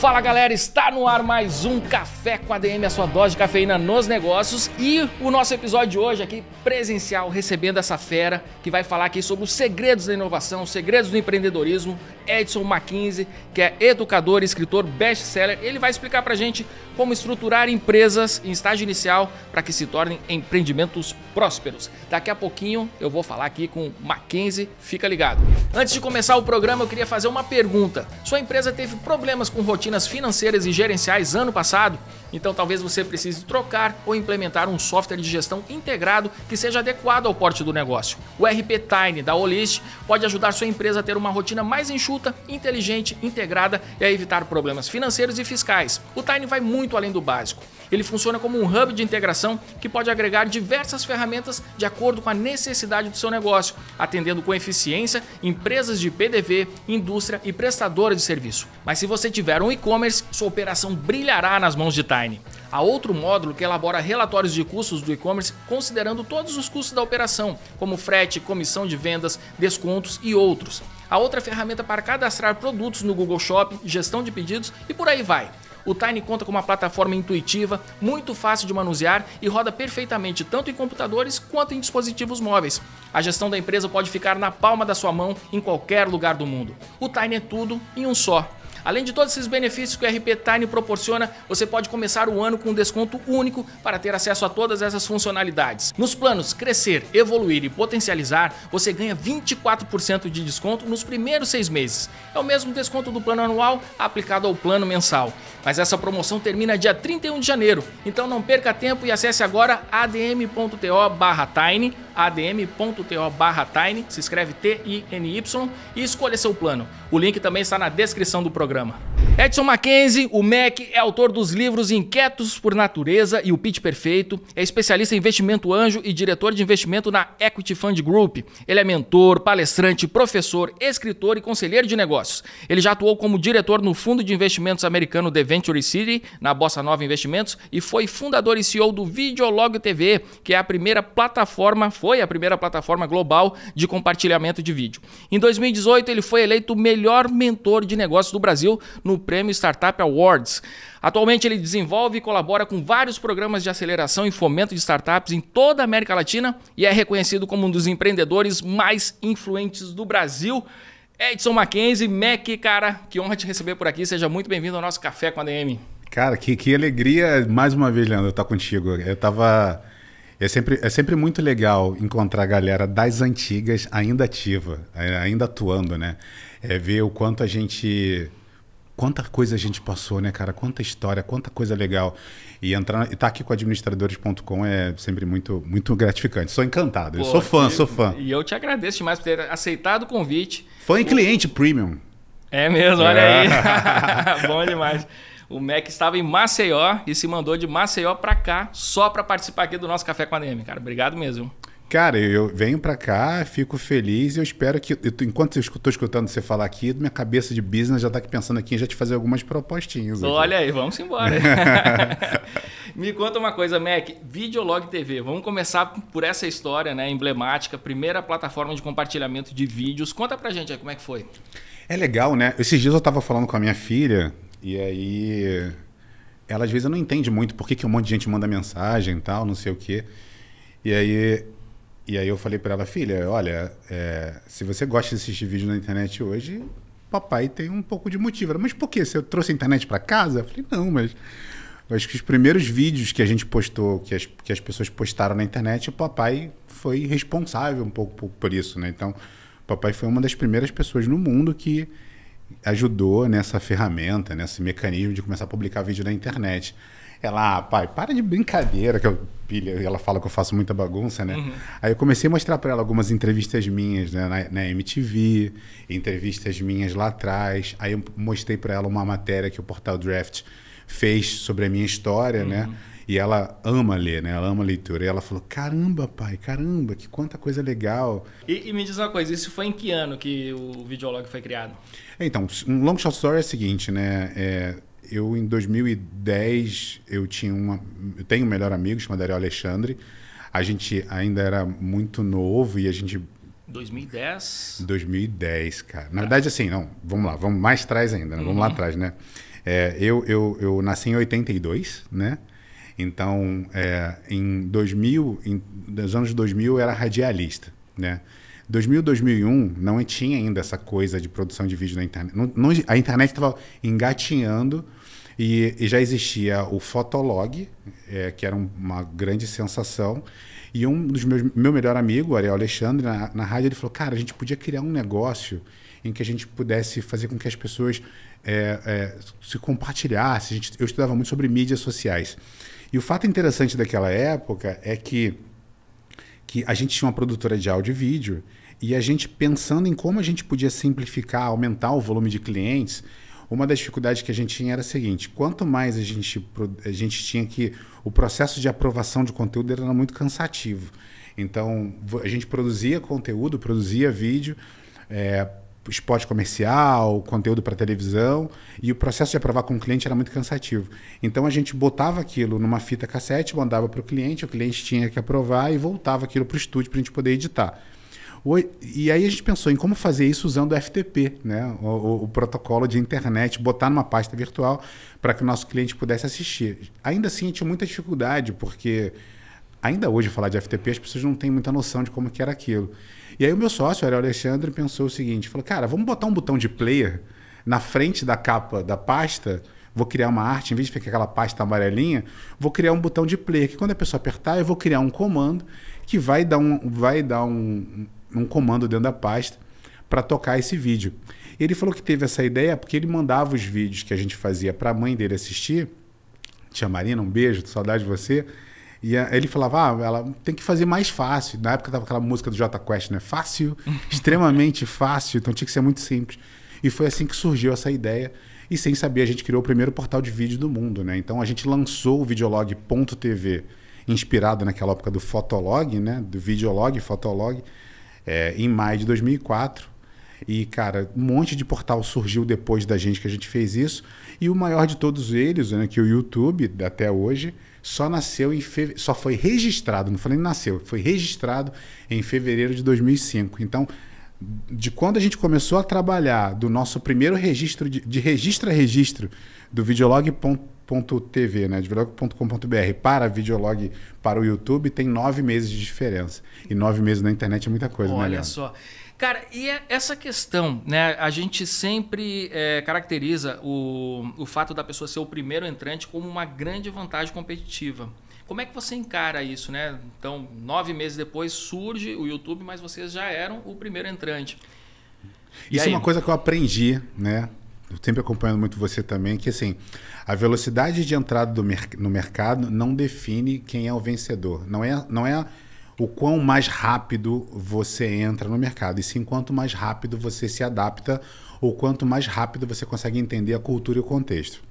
Fala galera, está no ar mais um Café com a DM, a sua dose de cafeína nos negócios e o nosso episódio de hoje aqui presencial, recebendo essa fera que vai falar aqui sobre os segredos da inovação, os segredos do empreendedorismo, Edson Mackenzie, que é educador, escritor, best-seller. Ele vai explicar pra gente como estruturar empresas em estágio inicial para que se tornem empreendimentos prósperos. Daqui a pouquinho eu vou falar aqui com Mackenzie, fica ligado. Antes de começar o programa, eu queria fazer uma pergunta. Sua empresa teve problemas com rotina rotinas financeiras e gerenciais ano passado, então talvez você precise trocar ou implementar um software de gestão integrado que seja adequado ao porte do negócio. O RP Tiny da Olist pode ajudar sua empresa a ter uma rotina mais enxuta, inteligente, integrada e a evitar problemas financeiros e fiscais. O Tiny vai muito além do básico. Ele funciona como um hub de integração que pode agregar diversas ferramentas de acordo com a necessidade do seu negócio, atendendo com eficiência empresas de PDV, indústria e prestadora de serviço. Mas se você tiver um e-commerce, sua operação brilhará nas mãos de Tiny. Há outro módulo que elabora relatórios de custos do e-commerce considerando todos os custos da operação, como frete, comissão de vendas, descontos e outros. Há outra ferramenta para cadastrar produtos no Google Shopping, gestão de pedidos e por aí vai. O Tiny conta com uma plataforma intuitiva, muito fácil de manusear e roda perfeitamente tanto em computadores quanto em dispositivos móveis. A gestão da empresa pode ficar na palma da sua mão em qualquer lugar do mundo. O Tiny é tudo em um só. Além de todos esses benefícios que o RP Time proporciona, você pode começar o ano com um desconto único para ter acesso a todas essas funcionalidades. Nos planos Crescer, Evoluir e Potencializar, você ganha 24% de desconto nos primeiros seis meses. É o mesmo desconto do plano anual aplicado ao plano mensal. Mas essa promoção termina dia 31 de janeiro, então não perca tempo e acesse agora adm.to/tiny, adm.to/tiny, se escreve T I N Y e escolha seu plano. O link também está na descrição do programa programa. Edson Mackenzie, o MEC, é autor dos livros Inquietos por Natureza e O Pitch Perfeito, é especialista em investimento anjo e diretor de investimento na Equity Fund Group. Ele é mentor, palestrante, professor, escritor e conselheiro de negócios. Ele já atuou como diretor no fundo de investimentos americano The Venture City, na Bossa Nova Investimentos, e foi fundador e CEO do Videolog TV, que é a primeira plataforma, foi a primeira plataforma global de compartilhamento de vídeo. Em 2018, ele foi eleito o melhor mentor de negócios do Brasil Brasil no Prêmio Startup Awards. Atualmente ele desenvolve e colabora com vários programas de aceleração e fomento de startups em toda a América Latina e é reconhecido como um dos empreendedores mais influentes do Brasil. Edson Mackenzie, Mac, cara, que honra te receber por aqui. Seja muito bem-vindo ao nosso Café com a DM. Cara, que, que alegria mais uma vez, Leandro, estar tá contigo. Eu tava. É sempre, é sempre muito legal encontrar a galera das antigas ainda ativa, é, ainda atuando, né? É ver o quanto a gente quanta coisa a gente passou, né, cara? Quanta história, quanta coisa legal. E entrar e estar tá aqui com administradores.com é sempre muito, muito gratificante. Sou encantado. Pô, eu sou fã, eu, sou fã. E eu te agradeço demais por ter aceitado o convite. Fã e cliente premium. É mesmo, olha é. aí. Bom demais. O Mac estava em Maceió e se mandou de Maceió para cá só para participar aqui do nosso Café com a DM, cara. Obrigado mesmo. Cara, eu venho para cá, fico feliz e eu espero que. Eu, enquanto eu estou escutando você falar aqui, minha cabeça de business já está aqui pensando aqui em já te fazer algumas propostinhas. Olha aqui. aí, vamos embora. Me conta uma coisa, Mac. Videolog TV, vamos começar por essa história né, emblemática, primeira plataforma de compartilhamento de vídeos. Conta pra gente aí como é que foi. É legal, né? Esses dias eu estava falando com a minha filha e aí ela às vezes não entende muito por que, que um monte de gente manda mensagem e tal, não sei o quê. E aí e aí eu falei para ela, filha, olha, é, se você gosta de assistir vídeo na internet hoje, papai tem um pouco de motivo. Ela, mas por quê? Você trouxe a internet para casa? Eu falei, não, mas eu acho que os primeiros vídeos que a gente postou, que as, que as pessoas postaram na internet, o papai foi responsável um pouco por, por isso, né? Então, o papai foi uma das primeiras pessoas no mundo que ajudou nessa ferramenta, nesse mecanismo de começar a publicar vídeo na internet. Ela, ah, pai, para de brincadeira, que eu pilha, ela fala que eu faço muita bagunça, né? Uhum. Aí eu comecei a mostrar para ela algumas entrevistas minhas, né, na, na, MTV, entrevistas minhas lá atrás. Aí eu mostrei para ela uma matéria que o Portal Draft fez sobre a minha história, né? uhum. né? E ela ama ler, né? Ela ama leitura. E ela falou: caramba, pai, caramba, que quanta coisa legal. E, e me diz uma coisa, isso foi em que ano que o videolog foi criado? Então, um long shot story é o seguinte, né? É, eu em 2010 eu tinha uma, eu tenho um melhor amigo chamado Ariel Alexandre. A gente ainda era muito novo e a gente 2010. 2010, cara. Na é. verdade, assim, não, vamos lá, vamos mais atrás ainda, né? vamos lá uhum. atrás, né? É, eu, eu, eu nasci em 82, né? Então, é, em 2000, em, nos anos 2000, eu era radialista, né? 2000, 2001, não tinha ainda essa coisa de produção de vídeo na internet. Não, não, a internet estava engatinhando e, e já existia o Fotolog, é, que era um, uma grande sensação. E um dos meus meu melhor amigo, Ariel Alexandre, na, na rádio, ele falou: Cara, a gente podia criar um negócio em que a gente pudesse fazer com que as pessoas é, é, se compartilhassem. Gente, eu estudava muito sobre mídias sociais. E o fato interessante daquela época é que, que a gente tinha uma produtora de áudio e vídeo e a gente pensando em como a gente podia simplificar, aumentar o volume de clientes uma das dificuldades que a gente tinha era a seguinte: quanto mais a gente, a gente tinha que. O processo de aprovação de conteúdo era muito cansativo. Então, a gente produzia conteúdo, produzia vídeo, é, eh, spot comercial, conteúdo para televisão, e o processo de aprovar com o cliente era muito cansativo. Então a gente botava aquilo numa fita cassete, mandava para o cliente, o cliente tinha que aprovar e voltava aquilo para o estúdio para a gente poder editar. E aí a gente pensou em como fazer isso usando o FTP, né? o, o, o protocolo de internet, botar numa pasta virtual para que o nosso cliente pudesse assistir. Ainda assim, a gente tinha muita dificuldade, porque ainda hoje falar de FTP as pessoas não têm muita noção de como que era aquilo. E aí o meu sócio, o Alexandre, pensou o seguinte, falou, cara, vamos botar um botão de player na frente da capa da pasta vou criar uma arte, em vez de ficar aquela pasta amarelinha, vou criar um botão de player que quando a pessoa apertar, eu vou criar um comando que vai dar um, vai dar um, um comando dentro da pasta para tocar esse vídeo. Ele falou que teve essa ideia porque ele mandava os vídeos que a gente fazia para a mãe dele assistir. Tia Marina, um beijo, saudade de você. E ele falava, ah, ela tem que fazer mais fácil. Na época tava aquela música do Jota Quest, né? Fácil, extremamente fácil, então tinha que ser muito simples. E foi assim que surgiu essa ideia. E sem saber, a gente criou o primeiro portal de vídeo do mundo, né? Então a gente lançou o videolog.tv, inspirado naquela época do Fotolog, né? Do videolog, Fotolog é, em maio de 2004. E, cara, um monte de portal surgiu depois da gente que a gente fez isso. E o maior de todos eles, né, que o YouTube, até hoje, só nasceu em fe... só foi registrado, não falei nasceu, foi registrado em fevereiro de 2005. Então, de quando a gente começou a trabalhar do nosso primeiro registro de, de registro a registro do videolog.com videolog.tv, né? videolog.com.br para videolog para o YouTube tem nove meses de diferença. E nove meses na internet é muita coisa, Olha né? Olha só. Cara, e é essa questão, né? A gente sempre é, caracteriza o, o fato da pessoa ser o primeiro entrante como uma grande vantagem competitiva. Como é que você encara isso, né? Então, nove meses depois surge o YouTube, mas vocês já eram o primeiro entrante. Isso é uma coisa que eu aprendi, né? sempre acompanhando muito você também, que assim, a velocidade de entrada mer no mercado não define quem é o vencedor. Não é, não é o quão mais rápido você entra no mercado, e sim quanto mais rápido você se adapta ou quanto mais rápido você consegue entender a cultura e o contexto.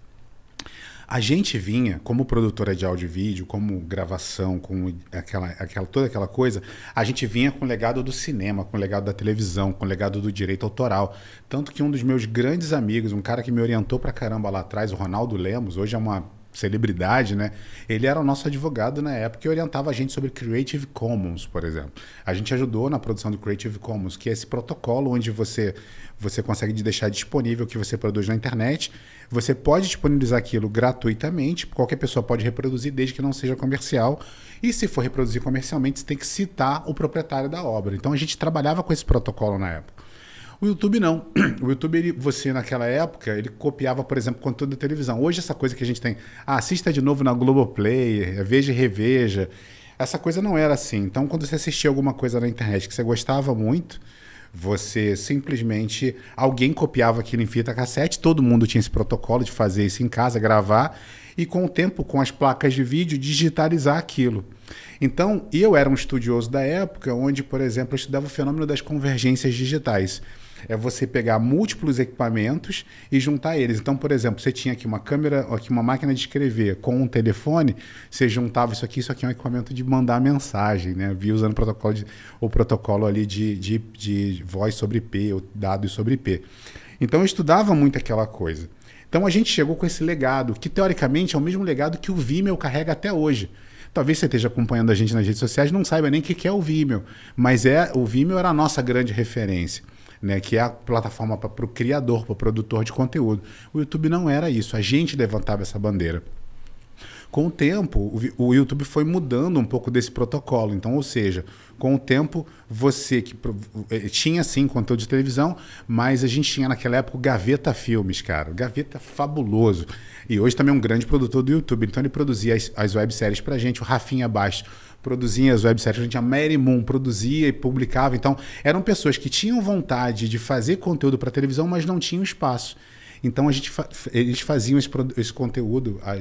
A gente vinha, como produtora de áudio e vídeo, como gravação, com aquela, aquela, toda aquela coisa, a gente vinha com o legado do cinema, com o legado da televisão, com o legado do direito autoral. Tanto que um dos meus grandes amigos, um cara que me orientou pra caramba lá atrás, o Ronaldo Lemos, hoje é uma celebridade, né? Ele era o nosso advogado na época e orientava a gente sobre Creative Commons, por exemplo. A gente ajudou na produção do Creative Commons, que é esse protocolo onde você você consegue deixar disponível o que você produz na internet. Você pode disponibilizar aquilo gratuitamente, qualquer pessoa pode reproduzir desde que não seja comercial. E se for reproduzir comercialmente, você tem que citar o proprietário da obra. Então a gente trabalhava com esse protocolo na época. O YouTube não. O YouTube, ele, você naquela época, ele copiava, por exemplo, conteúdo da televisão. Hoje, essa coisa que a gente tem, ah, assista de novo na Globoplay, veja e reveja. Essa coisa não era assim. Então, quando você assistia alguma coisa na internet que você gostava muito, você simplesmente. Alguém copiava aquilo em fita cassete, todo mundo tinha esse protocolo de fazer isso em casa, gravar, e com o tempo, com as placas de vídeo, digitalizar aquilo. Então, eu era um estudioso da época onde, por exemplo, eu estudava o fenômeno das convergências digitais. É você pegar múltiplos equipamentos e juntar eles. Então, por exemplo, você tinha aqui uma câmera, aqui uma máquina de escrever com um telefone, você juntava isso aqui, isso aqui é um equipamento de mandar mensagem, né? Via usando o protocolo, de, o protocolo ali de, de, de voz sobre IP, ou dados sobre IP. Então, eu estudava muito aquela coisa. Então, a gente chegou com esse legado, que teoricamente é o mesmo legado que o Vimeo carrega até hoje. Talvez você esteja acompanhando a gente nas redes sociais, não saiba nem o que é o Vimeo, mas é o Vimeo era a nossa grande referência né? que é a plataforma para o criador, para o produtor de conteúdo. O YouTube não era isso, a gente levantava essa bandeira. Com o tempo, o YouTube foi mudando um pouco desse protocolo. Então, ou seja, com o tempo, você que é, tinha sim conteúdo de televisão, mas a gente tinha naquela época o Gaveta Filmes, cara. Gaveta é fabuloso. E hoje também é um grande produtor do YouTube. Então, ele produzia as, as webséries a gente. O Rafinha Baixo produziam as websites, a gente, a Mary Moon produzia e publicava. Então, eram pessoas que tinham vontade de fazer conteúdo para televisão, mas não tinham espaço. Então a gente fa eles faziam esse, esse conteúdo a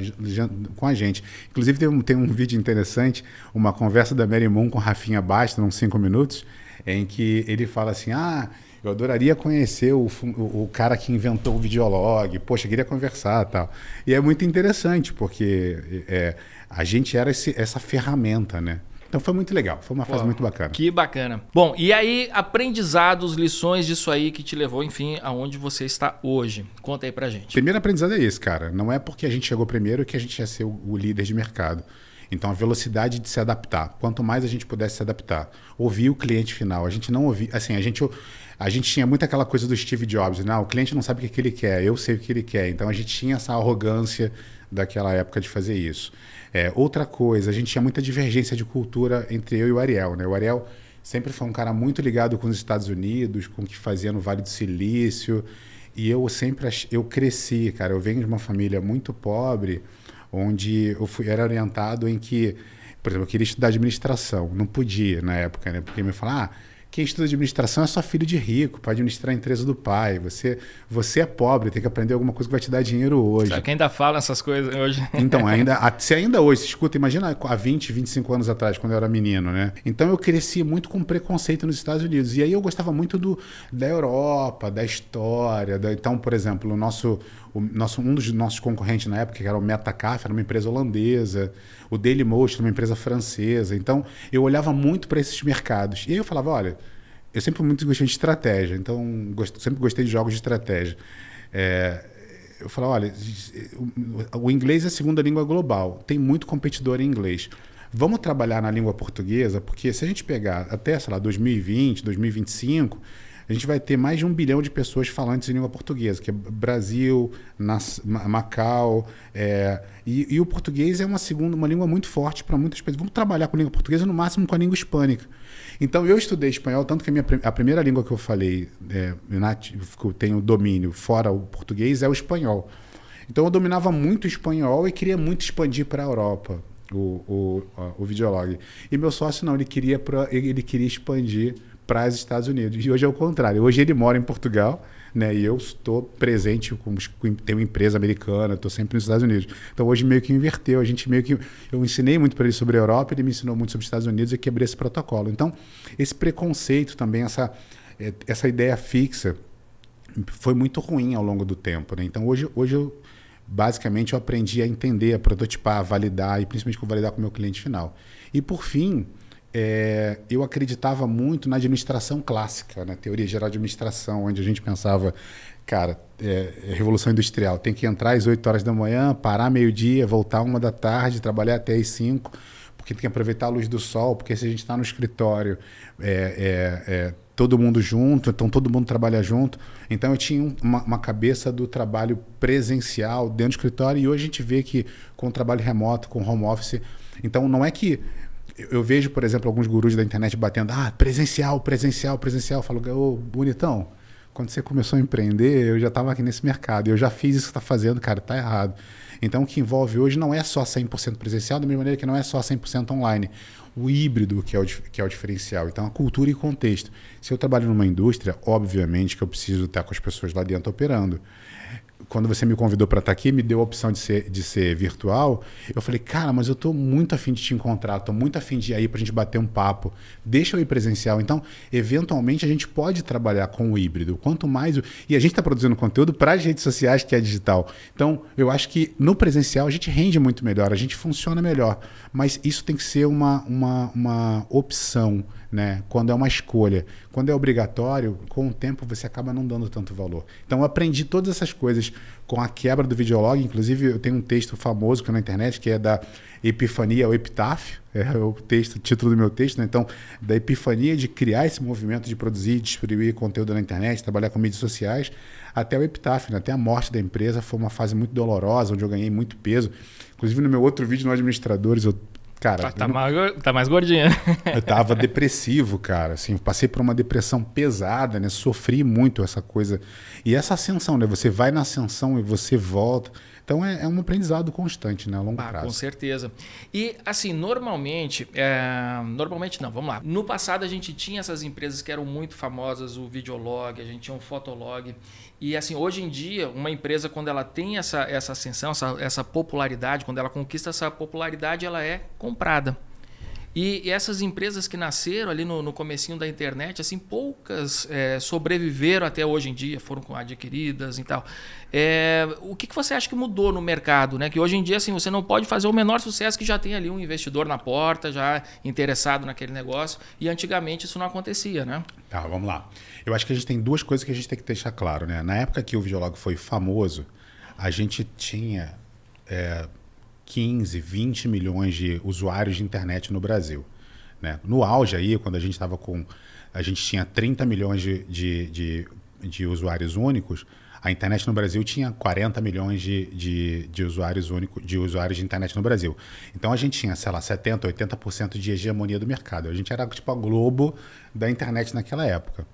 com a gente. Inclusive tem um, tem um vídeo interessante, uma conversa da Mary Moon com Rafinha Basta, uns cinco minutos, em que ele fala assim: Ah, eu adoraria conhecer o, o, o, cara que inventou o videolog, poxa, queria conversar tal. E é muito interessante, porque é, a gente era esse, essa ferramenta, né? Então foi muito legal, foi uma fase muito bacana. Que bacana. Bom, e aí, aprendizados, lições disso aí que te levou, enfim, aonde você está hoje. Conta aí pra gente. Primeiro aprendizado é esse, cara. Não é porque a gente chegou primeiro que a gente ia ser o, o líder de mercado. Então a velocidade de se adaptar, quanto mais a gente pudesse se adaptar, ouvir o cliente final. A gente não ouvia, assim, a gente a gente tinha muito aquela coisa do Steve Jobs, não, né? ah, o cliente não sabe o que ele quer, eu sei o que ele quer. Então a gente tinha essa arrogância daquela época de fazer isso. É, outra coisa, a gente tinha muita divergência de cultura entre eu e o Ariel, né? O Ariel sempre foi um cara muito ligado com os Estados Unidos, com o que fazia no Vale do Silício. E eu sempre eu cresci, cara, eu venho de uma família muito pobre, onde eu fui, era orientado em que, por exemplo, eu queria estudar administração, não podia na época, né? Porque me falar, ah, quem estuda administração é só filho de rico, para administrar a empresa do pai. Você, você é pobre, tem que aprender alguma coisa que vai te dar dinheiro hoje. Só que ainda fala essas coisas hoje. Então, ainda, se ainda hoje, se escuta, imagina há 20, 25 anos atrás, quando eu era menino, né? Então eu cresci muito com preconceito nos Estados Unidos. E aí eu gostava muito do, da Europa, da história. Da, então, por exemplo, o nosso o nosso, um dos nossos concorrentes na época, que era o Metacaf, era uma empresa holandesa, o Dailymotion era uma empresa francesa. Então, eu olhava muito para esses mercados. E aí eu falava, olha, eu sempre muito gostei de estratégia, então gost, sempre gostei de jogos de estratégia. É, eu falava, olha, o, o inglês é a segunda língua global, tem muito competidor em inglês. Vamos trabalhar na língua portuguesa, porque se a gente pegar até, sei lá, 2020, 2025 a gente vai ter mais de um bilhão de pessoas falantes em língua portuguesa, que é Brasil, Nas, Macau. É, e, e, o português é uma segunda, uma língua muito forte para muitas pessoas. Vamos trabalhar com língua portuguesa, no máximo com a língua hispânica. Então, eu estudei espanhol, tanto que a, minha, a primeira língua que eu falei, é, que eu tenho domínio fora o português, é o espanhol. Então, eu dominava muito o espanhol e queria muito expandir para a Europa o, o, o videolog. E meu sócio não, ele queria, pra, ele queria expandir para os Estados Unidos. E hoje é o contrário. Hoje ele mora em Portugal, né? E eu estou presente, com, tenho uma empresa americana, estou sempre nos Estados Unidos. Então hoje meio que inverteu. A gente meio que eu ensinei muito para ele sobre a Europa, ele me ensinou muito sobre os Estados Unidos e quebrei esse protocolo. Então esse preconceito também, essa é, essa ideia fixa foi muito ruim ao longo do tempo. Né? Então hoje hoje eu basicamente eu aprendi a entender, a prototipar, a validar e principalmente validar com o meu cliente final. E por fim é, eu acreditava muito na administração clássica, na né? teoria geral de administração, onde a gente pensava, cara, é, é revolução industrial, tem que entrar às 8 horas da manhã, parar meio-dia, voltar uma da tarde, trabalhar até às 5, porque tem que aproveitar a luz do sol, porque se a gente está no escritório, é, é, é, todo mundo junto, então todo mundo trabalha junto. Então eu tinha uma, uma cabeça do trabalho presencial dentro do escritório, e hoje a gente vê que com o trabalho remoto, com home office, então não é que eu vejo, por exemplo, alguns gurus da internet batendo, ah, presencial, presencial, presencial. Eu falo, ô, oh, bonitão, quando você começou a empreender, eu já estava aqui nesse mercado, eu já fiz isso que está fazendo, cara, tá errado. Então, o que envolve hoje não é só 100% presencial, da mesma maneira que não é só 100% online. O híbrido que é o, que é o diferencial. Então, a cultura e contexto. Se eu trabalho numa indústria, obviamente que eu preciso estar com as pessoas lá dentro operando quando você me convidou para estar tá aqui, me deu a opção de ser, de ser virtual, eu falei, cara, mas eu estou muito afim de te encontrar, estou muito afim de ir aí para a gente bater um papo, deixa eu ir presencial. Então, eventualmente, a gente pode trabalhar com o híbrido. Quanto mais. E a gente está produzindo conteúdo para as redes sociais, que é digital. Então, eu acho que no presencial a gente rende muito melhor, a gente funciona melhor. Mas isso tem que ser uma, uma, uma opção né? Quando é uma escolha, quando é obrigatório, com o tempo você acaba não dando tanto valor. Então eu aprendi todas essas coisas com a quebra do videolog, inclusive eu tenho um texto famoso que é na internet que é da Epifania ao Epitáfio, é o texto, o título do meu texto, né? Então, da epifania de criar esse movimento de produzir, distribuir conteúdo na internet, trabalhar com mídias sociais, até o epitáfio, né? até a morte da empresa foi uma fase muito dolorosa, onde eu ganhei muito peso. Inclusive, no meu outro vídeo no Administradores, eu Cara, tá, tá não... mais, tá mais gordinha. eu tava depressivo, cara. Assim, passei por uma depressão pesada, né? Sofri muito essa coisa. E essa ascensão, né? Você vai na ascensão e você volta. Então é, é um aprendizado constante, né, a longo ah, prazo. Com certeza. E assim, normalmente, é... normalmente não, vamos lá. No passado a gente tinha essas empresas que eram muito famosas, o Videolog, a gente tinha um Fotolog. E assim, hoje em dia, uma empresa quando ela tem essa, essa ascensão, essa, essa popularidade, quando ela conquista essa popularidade, ela é comprada. E, e essas empresas que nasceram ali no, no comecinho da internet, assim, poucas é, sobreviveram até hoje em dia, foram adquiridas e tal. É, o que, que você acha que mudou no mercado, né? Que hoje em dia, assim, você não pode fazer o menor sucesso que já tem ali um investidor na porta, já interessado naquele negócio. E antigamente isso não acontecia, né? Tá, vamos lá. Eu acho que a gente tem duas coisas que a gente tem que deixar claro, né? Na época que o videolog foi famoso, a gente tinha é, 15, 20 milhões de usuários de internet no Brasil. Né? No auge aí, quando a gente estava com. A gente tinha 30 milhões de, de, de, de, usuários únicos, a internet no Brasil tinha 40 milhões de, de, de usuários únicos, de usuários de internet no Brasil. Então a gente tinha, sei lá, 70%, 80% de hegemonia do mercado. A gente era tipo a Globo da internet naquela época.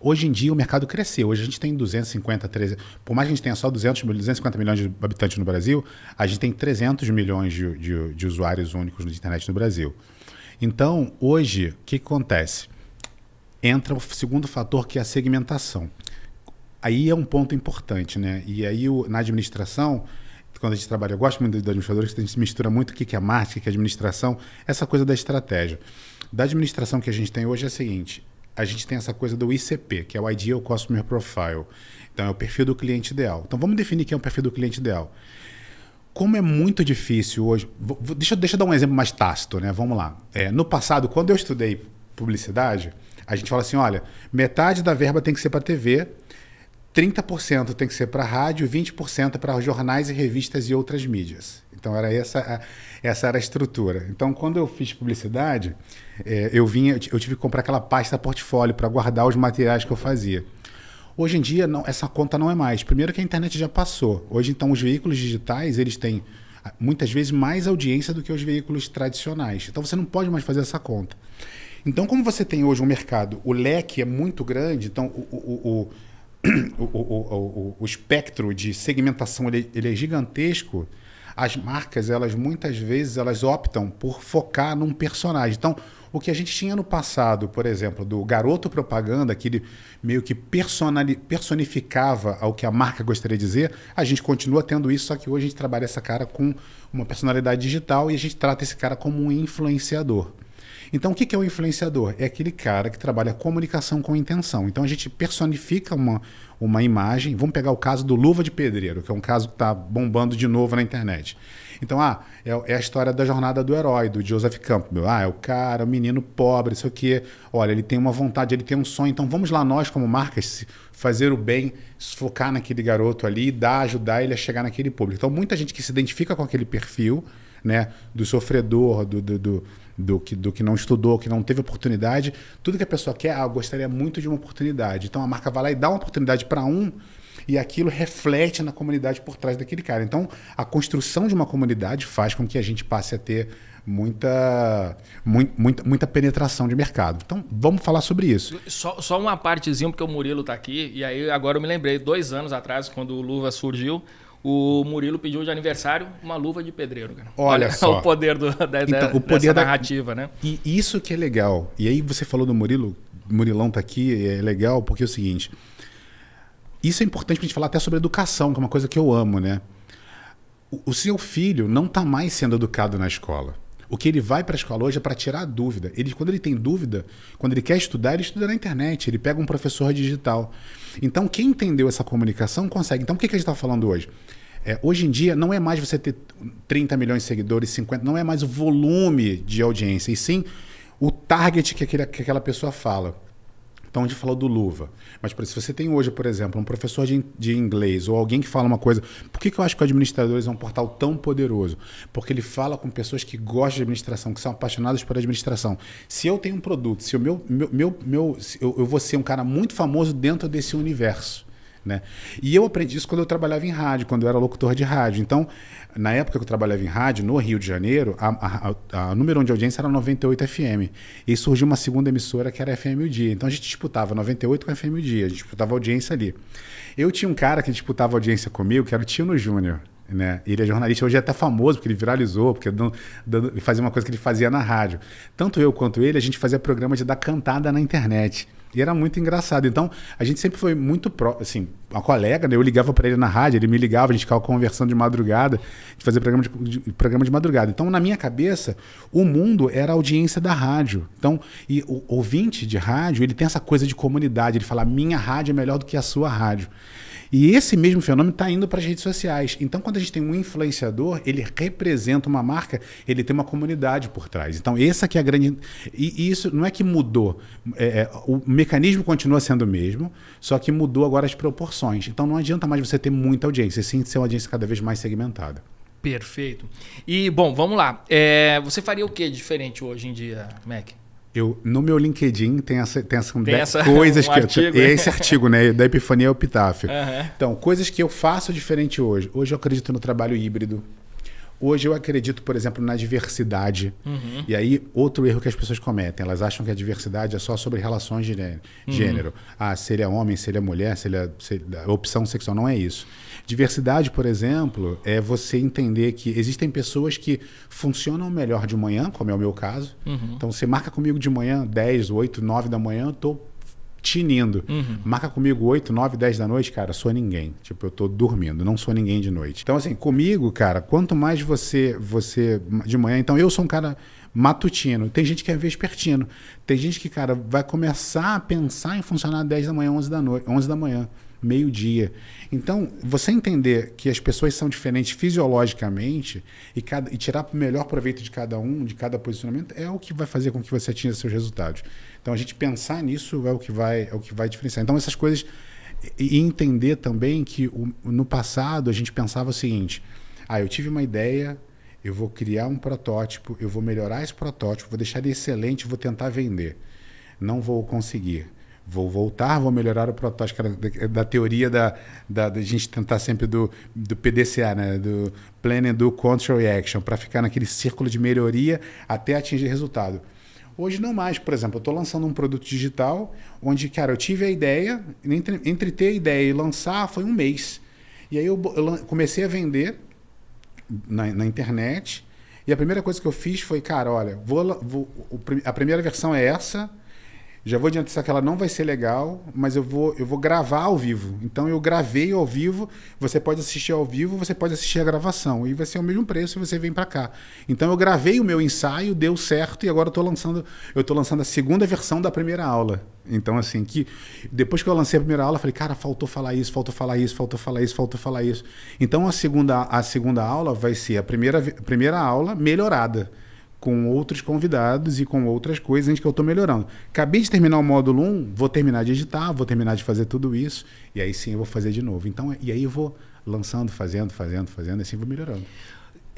Hoje em dia o mercado cresceu. Hoje a gente tem 250, 300, por mais que a gente tenha só 200, 250 milhões de habitantes no Brasil, a gente tem 300 milhões de, de, de usuários únicos na internet no Brasil. Então, hoje, o que, que acontece? Entra o segundo fator, que é a segmentação. Aí é um ponto importante, né? E aí, o, na administração, quando a gente trabalha, eu gosto muito dos administradores, que a gente mistura muito o que, que é marketing, o que é administração, essa coisa da estratégia. Da administração que a gente tem hoje é a seguinte: a gente tem essa coisa do ICP, que é o Ideal Customer Profile. Então, é o perfil do cliente ideal. Então, vamos definir quem é o perfil do cliente ideal. Como é muito difícil hoje. deixa, deixa eu dar um exemplo mais tácito, né? Vamos lá. É, no passado, quando eu estudei publicidade, a gente fala assim: olha, metade da verba tem que ser para TV, 30% tem que ser para rádio, 20% para jornais e revistas e outras mídias. Então era essa a, essa era a estrutura. Então quando eu fiz publicidade, é, eu vinha eu tive que comprar aquela pasta portfólio para guardar os materiais que eu fazia. Hoje em dia não, essa conta não é mais. Primeiro que a internet já passou. Hoje então os veículos digitais eles têm ah, muitas vezes mais audiência do que os veículos tradicionais. Então você não pode mais fazer essa conta. Então como você tem hoje um mercado, o leque é muito grande. Então o, o, o o, o, o, o, espectro de segmentação ele, ele é gigantesco as marcas, elas muitas vezes elas optam por focar num personagem. Então, o que a gente tinha no passado, por exemplo, do garoto propaganda, que ele meio que personificava ao que a marca gostaria de dizer, a gente continua tendo isso, só que hoje a gente trabalha essa cara com uma personalidade digital e a gente trata esse cara como um influenciador. Então, o que é o influenciador? É aquele cara que trabalha comunicação com intenção. Então, a gente personifica uma, uma imagem. Vamos pegar o caso do Luva de Pedreiro, que é um caso que está bombando de novo na internet. Então, ah, é, é, a história da jornada do herói, do Joseph Campbell. Ah, é o cara, o menino pobre, isso aqui. Olha, ele tem uma vontade, ele tem um sonho. Então, vamos lá nós, como marcas, fazer o bem, focar naquele garoto ali, dar, ajudar ele a chegar naquele público. Então, muita gente que se identifica com aquele perfil né? Do sofredor, do, do, do, do, que, do que não estudou, que não teve oportunidade. Tudo que a pessoa quer, ah, gostaria muito de uma oportunidade. Então a marca vai lá e dá uma oportunidade para um e aquilo reflete na comunidade por trás daquele cara. Então, a construção de uma comunidade faz com que a gente passe a ter muita, muita, muita penetração de mercado. Então, vamos falar sobre isso. Só, só uma partezinha, porque o Murilo está aqui, e aí agora eu me lembrei, dois anos atrás, quando o Luva surgiu, o Murilo pediu de aniversário uma luva de pedreiro, cara. Olha, Olha só. o poder do, da, então, o poder da narrativa, né? E isso que é legal. E aí você falou do Murilo, Murilão tá aqui, é legal, porque é o seguinte. Isso é importante pra gente falar até sobre educação, que é uma coisa que eu amo, né? O, o seu filho não tá mais sendo educado na escola. O que ele vai para a escola hoje é para tirar a dúvida. Ele, quando ele tem dúvida, quando ele quer estudar, ele estuda na internet, ele pega um professor digital. Então, quem entendeu essa comunicação consegue. Então, o que, que a gente está falando hoje? É, hoje em dia, não é mais você ter 30 milhões de seguidores, 50, não é mais o volume de audiência, e sim o target que, aquele, que aquela pessoa fala. Então, a gente falou do luva. Mas por se você tem hoje, por exemplo, um professor de, de inglês ou alguém que fala uma coisa. Por que, que eu acho que o Administradores é um portal tão poderoso? Porque ele fala com pessoas que gostam de administração, que são apaixonadas por administração. Se eu tenho um produto, se o meu. meu, meu, meu eu, eu vou ser um cara muito famoso dentro desse universo. Né? E eu aprendi isso quando eu trabalhava em rádio, quando eu era locutor de rádio. Então, na época que eu trabalhava em rádio, no Rio de Janeiro, a, a, a número um de audiência era 98 FM. E surgiu uma segunda emissora que era FM o Dia. Então a gente disputava 98 com FM o Dia, a gente disputava audiência ali. Eu tinha um cara que disputava audiência comigo, que era o Tino Júnior. Né? Ele é jornalista, hoje é até famoso, porque ele viralizou, porque dando, dando, fazia uma coisa que ele fazia na rádio. Tanto eu quanto ele, a gente fazia programa de dar cantada na internet. E era muito engraçado. Então, a gente sempre foi muito próximo, assim, uma colega, né? Eu ligava para ele na rádio, ele me ligava, a gente ficava conversando de madrugada, de fazer programa de, de, programa de madrugada. Então, na minha cabeça, o mundo era a audiência da rádio. Então, e o ouvinte de rádio, ele tem essa coisa de comunidade, ele fala, minha rádio é melhor do que a sua rádio. E esse mesmo fenômeno está indo para as redes sociais. Então, quando a gente tem um influenciador, ele representa uma marca, ele tem uma comunidade por trás. Então, essa que é a grande. E, e isso não é que mudou. É, é o mecanismo continua sendo o mesmo, só que mudou agora as proporções. Então, não adianta mais você ter muita audiência, Você sente ser uma audiência cada vez mais segmentada. Perfeito. E, bom, vamos lá. É, você faria o que diferente hoje em dia, Mac? Eu, no meu LinkedIn tem essa, tem essa, tem essa coisas um que artigo, eu, é né? esse artigo, né, da Epifania ao é Epitáfio. Uhum. Então, coisas que eu faço diferente hoje. Hoje eu acredito no trabalho híbrido. Hoje eu acredito, por exemplo, na diversidade. Uhum. E aí, outro erro que as pessoas cometem. Elas acham que a diversidade é só sobre relações de uhum. gênero. Uhum. Ah, se ele é homem, se ele é mulher, se ele é, se, opção sexual. Não é isso. Diversidade, por exemplo, é você entender que existem pessoas que funcionam melhor de manhã, como é o meu caso. Uhum. Então, você marca comigo de manhã, 10, 8, 9 da manhã, eu estou tinindo. Uhum. Marca comigo 8, 9, 10 da noite, cara, sou ninguém. Tipo, eu tô dormindo, não sou ninguém de noite. Então, assim, comigo, cara, quanto mais você, você de manhã. Então, eu sou um cara matutino. Tem gente que é vespertino. Tem gente que, cara, vai começar a pensar em funcionar 10 da manhã, 11 da noite, 11 da manhã, meio-dia. Então, você entender que as pessoas são diferentes fisiologicamente e, cada, e tirar o melhor proveito de cada um, de cada posicionamento, é o que vai fazer com que você atinja seus resultados. Então a gente pensar nisso é o que vai, é o que vai diferenciar. Então essas coisas e entender também que o, no passado a gente pensava o seguinte: ah, eu tive uma ideia, eu vou criar um protótipo, eu vou melhorar esse protótipo, vou deixar ele excelente, vou tentar vender. Não vou conseguir. Vou voltar, vou melhorar o protótipo da, da teoria da, da, da, gente tentar sempre do, do PDCA, né? do Plan and Do Control Action, para ficar naquele círculo de melhoria até atingir resultado Hoje não mais, por exemplo, eu estou lançando um produto digital onde, cara, eu tive a ideia, entre, entre ter a ideia e lançar foi um mês. E aí eu, eu comecei a vender na, na, internet e a primeira coisa que eu fiz foi, cara, olha, vou, vou, a primeira versão é essa, já vou adiantar que ela não vai ser legal, mas eu vou, eu vou gravar ao vivo. Então eu gravei ao vivo, você pode assistir ao vivo, você pode assistir a gravação. E vai ser o mesmo preço se você vem para cá. Então eu gravei o meu ensaio, deu certo, e agora eu tô lançando, eu tô lançando a segunda versão da primeira aula. Então, assim, que depois que eu lancei a primeira aula, falei, cara, faltou falar isso, faltou falar isso, faltou falar isso, faltou falar isso. Então a segunda, a segunda aula vai ser a primeira, a primeira aula melhorada com outros convidados e com outras coisas que eu estou melhorando. Acabei de terminar o módulo 1, vou terminar de editar, vou terminar de fazer tudo isso, e aí sim eu vou fazer de novo. Então, e aí eu vou lançando, fazendo, fazendo, fazendo, e assim vou melhorando.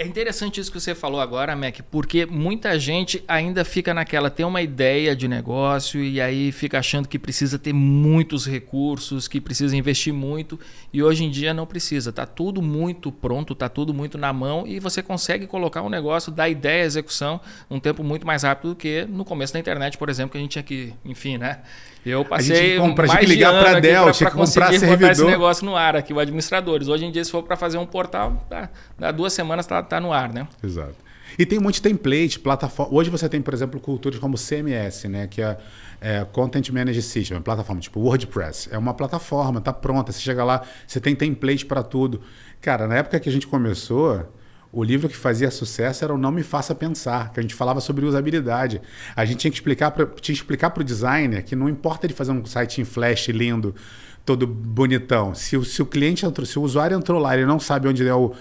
É interessante isso que você falou agora, Mac, porque muita gente ainda fica naquela, tem uma ideia de negócio e aí fica achando que precisa ter muitos recursos, que precisa investir muito, e hoje em dia não precisa. Tá tudo muito pronto, tá tudo muito na mão e você consegue colocar um negócio da ideia à execução num tempo muito mais rápido do que no começo da internet, por exemplo, que a gente tinha que, enfim, né, eu passei a gente, compra, mais a gente ligar para Dell, pra, tinha pra que comprar servidor. esse negócio no ar aqui, o administradores. Hoje em dia, se for para fazer um portal, dá, dá duas semanas está tá no ar, né? Exato. E tem um monte de template, plataforma. Hoje você tem, por exemplo, culturas como CMS, né? Que é, é Content Management System, é plataforma tipo WordPress. É uma plataforma, tá pronta. Você chega lá, você tem template para tudo. Cara, na época que a gente começou, o livro que fazia sucesso era o Não Me Faça Pensar, que a gente falava sobre usabilidade. A gente tinha que explicar para explicar o designer que não importa ele fazer um site em flash lindo, todo bonitão. Se, se o cliente entrou, se o usuário entrou lá, ele não sabe onde é o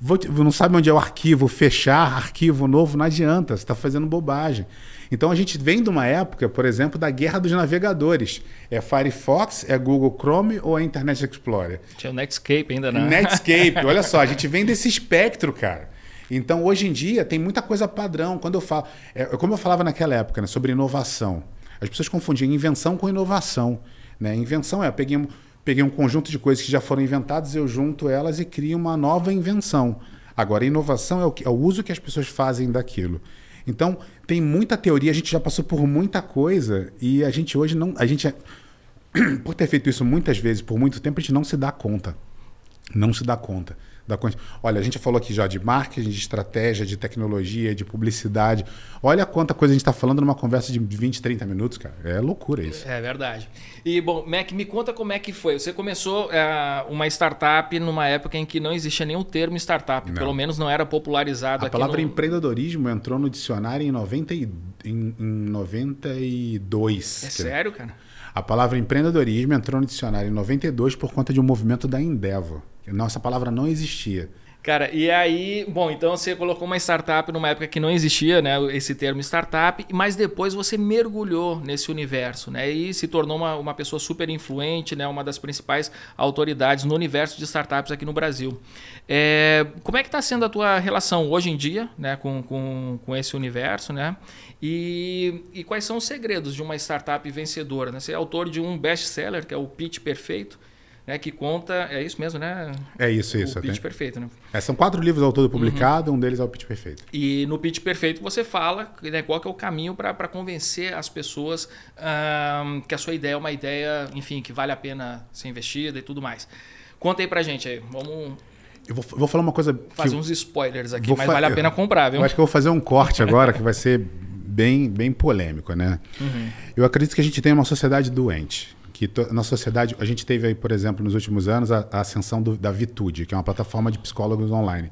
Vou, não sabe onde é o arquivo, fechar arquivo novo, não adianta, você está fazendo bobagem. Então a gente vem de uma época, por exemplo, da guerra dos navegadores. É Firefox, é Google Chrome ou é Internet Explorer? Tinha o Netscape ainda, não. Né? Netscape, olha só, a gente vem desse espectro, cara. Então hoje em dia tem muita coisa padrão. Quando eu falo. É, como eu falava naquela época, né, sobre inovação. As pessoas confundiam invenção com inovação. Né? Invenção é, eu peguei peguei um conjunto de coisas que já foram inventadas, eu junto elas e crio uma nova invenção. Agora, inovação é o, que, é o uso que as pessoas fazem daquilo. Então, tem muita teoria, a gente já passou por muita coisa e a gente hoje não. A gente, é, por ter feito isso muitas vezes, por muito tempo, a gente não se dá conta. Não se dá conta. Da... Olha, a gente falou aqui já de marketing, de estratégia, de tecnologia, de publicidade. Olha quanta coisa a gente está falando numa conversa de 20, 30 minutos, cara. É loucura isso. É verdade. E, bom, Mac, me conta como é que foi. Você começou é, uma startup numa época em que não existia nenhum termo startup. Não. Pelo menos não era popularizado. A palavra no... empreendedorismo entrou no dicionário em, 90 e... em, em 92. É sério, cara? A palavra empreendedorismo entrou no dicionário em 92 por conta de um movimento da Endeavor. Nossa palavra não existia. Cara, e aí, bom, então você colocou uma startup numa época que não existia, né, esse termo startup, mas depois você mergulhou nesse universo, né, e se tornou uma, uma pessoa super influente, né, uma das principais autoridades no universo de startups aqui no Brasil. É, como é que está sendo a tua relação hoje em dia, né, com, com, com esse universo, né, e, e quais são os segredos de uma startup vencedora, né? Você é autor de um best-seller, que é o Pitch Perfeito, né, que conta. É isso mesmo, né? É isso, isso. O Pitch tenho... Perfeito, né? É, são quatro livros ao todo publicados uhum. um deles é o Pitch Perfeito. E no Pitch Perfeito você fala né, qual é o caminho para convencer as pessoas um, que a sua ideia é uma ideia, enfim, que vale a pena ser investida e tudo mais. Conta aí pra gente aí. Vamos. Eu vou, vou falar uma coisa. Fazer uns spoilers aqui, mas vale a pena comprar, viu? Eu acho que eu vou fazer um corte agora que vai ser bem, bem polêmico, né? Uhum. Eu acredito que a gente tem uma sociedade doente que na sociedade a gente teve aí, por exemplo, nos últimos anos a, a ascensão do, da Vitude, que é uma plataforma de psicólogos online.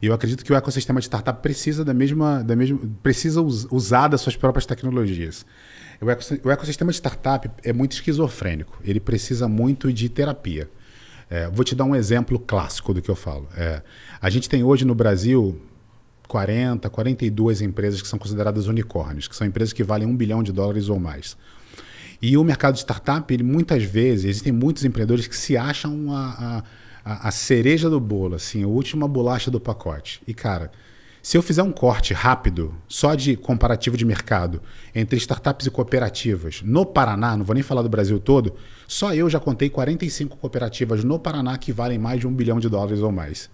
E eu acredito que o ecossistema de startup precisa da mesma, da mesma precisa us, usar das suas próprias tecnologias. O, ecossistema, o ecossistema de startup é muito esquizofrênico. Ele precisa muito de terapia. É, vou te dar um exemplo clássico do que eu falo. É, a gente tem hoje no Brasil 40, 42 empresas que são consideradas unicórnios, que são empresas que valem um bilhão de dólares ou mais. E o mercado de startup, ele muitas vezes, existem muitos empreendedores que se acham a, a, a cereja do bolo, assim, a última bolacha do pacote. E, cara, se eu fizer um corte rápido, só de comparativo de mercado, entre startups e cooperativas no Paraná, não vou nem falar do Brasil todo, só eu já contei 45 cooperativas no Paraná que valem mais de um bilhão de dólares ou mais.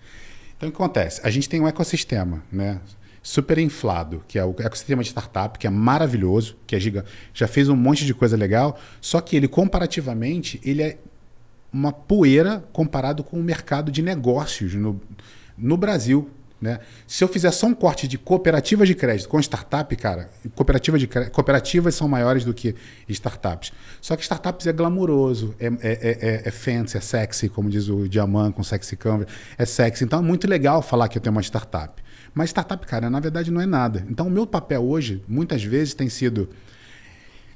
Então, o que acontece? A gente tem um ecossistema, né? superinflado, que é o ecossistema de startup, que é maravilhoso, que é giga, já fez um monte de coisa legal, só que ele comparativamente, ele é uma poeira comparado com o mercado de negócios no, no Brasil. Né? Se eu fizer só um corte de cooperativas de crédito com startup, cara, cooperativa de cooperativas são maiores do que startups. Só que startups é glamuroso, é, é, é, é fancy, é sexy, como diz o Diamant com sexy canvas, é sexy. Então é muito legal falar que eu tenho uma startup. Mas startup, cara, na verdade não é nada. Então, o meu papel hoje, muitas vezes, tem sido.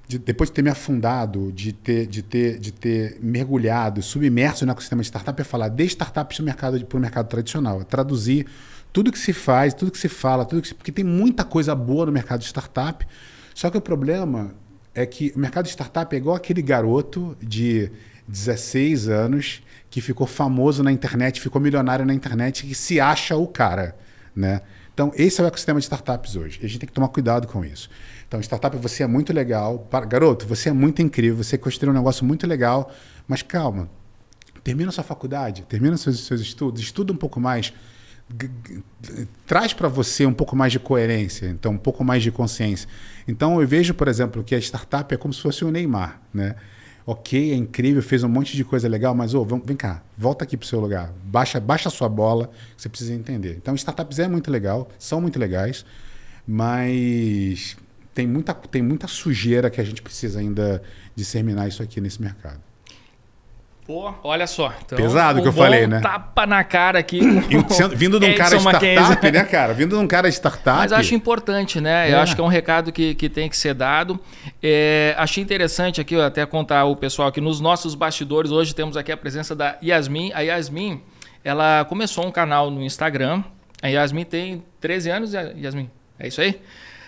De, depois de ter me afundado, de ter, de ter, de ter mergulhado, submerso no ecossistema de startup, é falar de startups para o mercado, mercado tradicional. É traduzir tudo que se faz, tudo que se fala, tudo que se, porque tem muita coisa boa no mercado de startup. Só que o problema é que o mercado de startup é igual aquele garoto de 16 anos que ficou famoso na internet, ficou milionário na internet, que se acha o cara. Né? Então, esse é o ecossistema de startups hoje. E a gente tem que tomar cuidado com isso. Então, startup, você é muito legal. Garoto, você é muito incrível. Você construiu um negócio muito legal. Mas calma. Termina sua faculdade, termina seus, seus estudos, estuda um pouco mais. Traz para você um pouco mais de coerência, então um pouco mais de consciência. Então, eu vejo, por exemplo, que a startup é como se fosse o Neymar. Né? ok, é incrível, fez um monte de coisa legal, mas oh, vamos, vem cá, volta aqui para o seu lugar, baixa, baixa a sua bola, você precisa entender. Então, startups é muito legal, são muito legais, mas tem muita, tem muita sujeira que a gente precisa ainda disseminar isso aqui nesse mercado. Pô, olha só. Então, Pesado o que eu falei, né? Tapa na cara aqui. Vindo de um é cara de startup, né, cara? Vindo de um cara de startup. Mas acho importante, né? É. Eu acho que é um recado que, que tem que ser dado. É, achei interessante aqui até contar o pessoal que nos nossos bastidores hoje temos aqui a presença da Yasmin. A Yasmin, ela começou um canal no Instagram. A Yasmin tem 13 anos, Yasmin. É isso aí?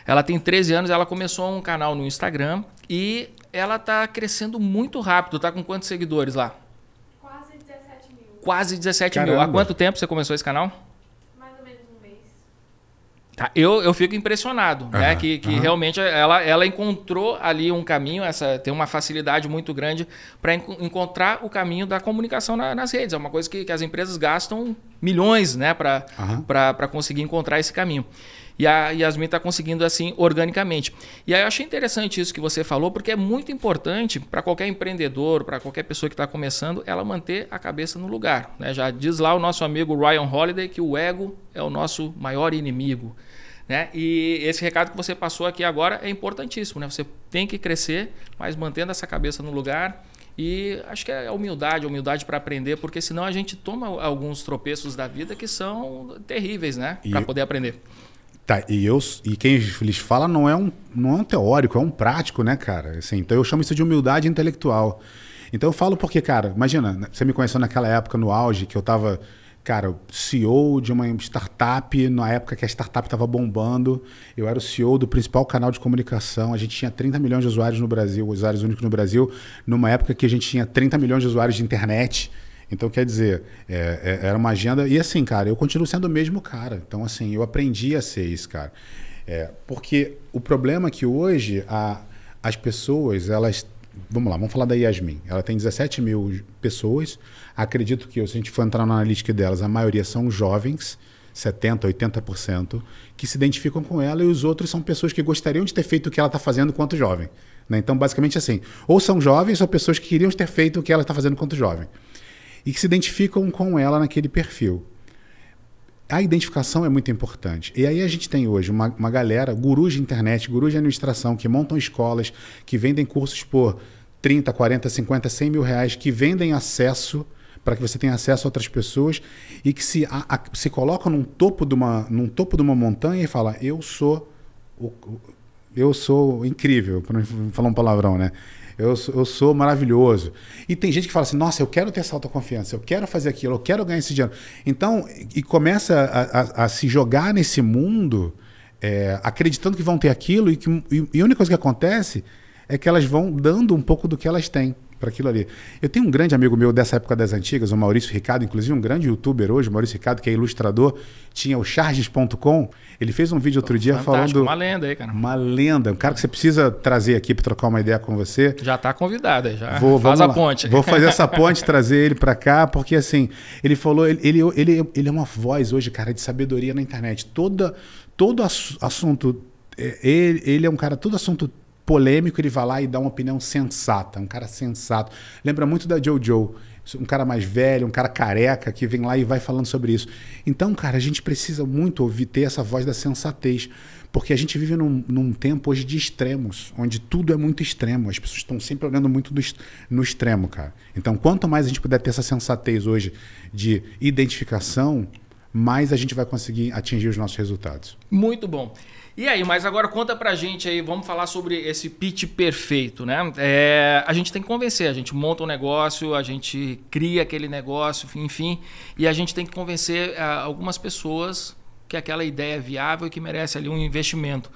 Ela tem 13 anos, ela começou um canal no Instagram e ela tá crescendo muito rápido. Tá com quantos seguidores lá? quase 17 Caramba. mil. Há quanto tempo você começou esse canal? Mais ou menos um mês. Tá, eu, eu fico impressionado, uhum. né? Que, que uhum. realmente ela, ela encontrou ali um caminho, essa tem uma facilidade muito grande para encontrar o caminho da comunicação na, nas redes. É uma coisa que, que as empresas gastam milhões né, para uhum. conseguir encontrar esse caminho. E a Yasmin está conseguindo assim organicamente. E aí eu achei interessante isso que você falou, porque é muito importante para qualquer empreendedor, para qualquer pessoa que está começando, ela manter a cabeça no lugar. Né? Já diz lá o nosso amigo Ryan Holiday que o ego é o nosso maior inimigo. Né? E esse recado que você passou aqui agora é importantíssimo. Né? Você tem que crescer, mas mantendo essa cabeça no lugar. E acho que é humildade, humildade para aprender, porque senão a gente toma alguns tropeços da vida que são terríveis, né? Para poder aprender. Tá, e, eu, e quem lhes fala não é, um, não é um teórico, é um prático, né, cara? Assim, então eu chamo isso de humildade intelectual. Então eu falo porque, cara, imagina, né, você me conheceu naquela época, no auge, que eu tava, cara, CEO de uma startup, na época que a startup tava bombando, eu era o CEO do principal canal de comunicação, a gente tinha 30 milhões de usuários no Brasil, usuários únicos no Brasil, numa época que a gente tinha 30 milhões de usuários de internet. Então, quer dizer, é, é, era uma agenda. E assim, cara, eu continuo sendo o mesmo cara. Então, assim, eu aprendi a ser isso, cara. É, porque o problema é que hoje a, as pessoas, elas. Vamos lá, vamos falar da Yasmin. Ela tem 17 mil pessoas. Acredito que, se a gente for entrar na analítica delas, a maioria são jovens. 70%, 80% que se identificam com ela e os outros são pessoas que gostariam de ter feito o que ela está fazendo quanto jovem. Né? Então, basicamente assim, ou são jovens ou pessoas que queriam ter feito o que ela está fazendo quanto jovem e que se identificam com ela naquele perfil. A identificação é muito importante. E aí a gente tem hoje uma, uma galera, gurus de internet, gurus de administração, que montam escolas, que vendem cursos por 30, 40, 50, 100 mil reais, que vendem acesso para que você tenha acesso a outras pessoas e que se, a, a, se colocam num topo, de uma, num topo de uma montanha e fala eu sou o, eu sou incrível, para não falar um palavrão, né? eu, eu sou maravilhoso. E tem gente que fala assim, nossa, eu quero ter essa autoconfiança, eu quero fazer aquilo, eu quero ganhar esse dinheiro. Então, e começa a, a, a se jogar nesse mundo é, acreditando que vão ter aquilo e, que, e, e a única coisa que acontece é que elas vão dando um pouco do que elas têm para aquilo ali. Eu tenho um grande amigo meu dessa época das antigas, o Maurício Ricardo, inclusive um grande youtuber hoje, o Maurício Ricardo, que é ilustrador, tinha o charges.com. Ele fez um vídeo outro dia falando. Uma lenda aí, cara. Uma lenda. Um cara que você precisa trazer aqui para trocar uma ideia com você. Já está convidado, já. Vou, Faz a lá. ponte. Vou fazer essa ponte, trazer ele para cá, porque assim, ele falou, ele, ele, ele, ele é uma voz hoje, cara, de sabedoria na internet. Toda, todo assunto. É, ele, ele é um cara, todo assunto polêmico, ele vai lá e dá uma opinião sensata, um cara sensato. Lembra muito da Jojo, um cara mais velho, um cara careca que vem lá e vai falando sobre isso. Então, cara, a gente precisa muito ouvir ter essa voz da sensatez, porque a gente vive num, num tempo hoje de extremos, onde tudo é muito extremo, as pessoas estão sempre olhando muito do, no extremo, cara. Então, quanto mais a gente puder ter essa sensatez hoje de identificação, mais a gente vai conseguir atingir os nossos resultados. Muito bom. E aí, mas agora conta pra gente aí, vamos falar sobre esse pitch perfeito, né? É, a gente tem que convencer, a gente monta um negócio, a gente cria aquele negócio, enfim, e a gente tem que convencer é, algumas pessoas que aquela ideia é viável e que merece ali um investimento.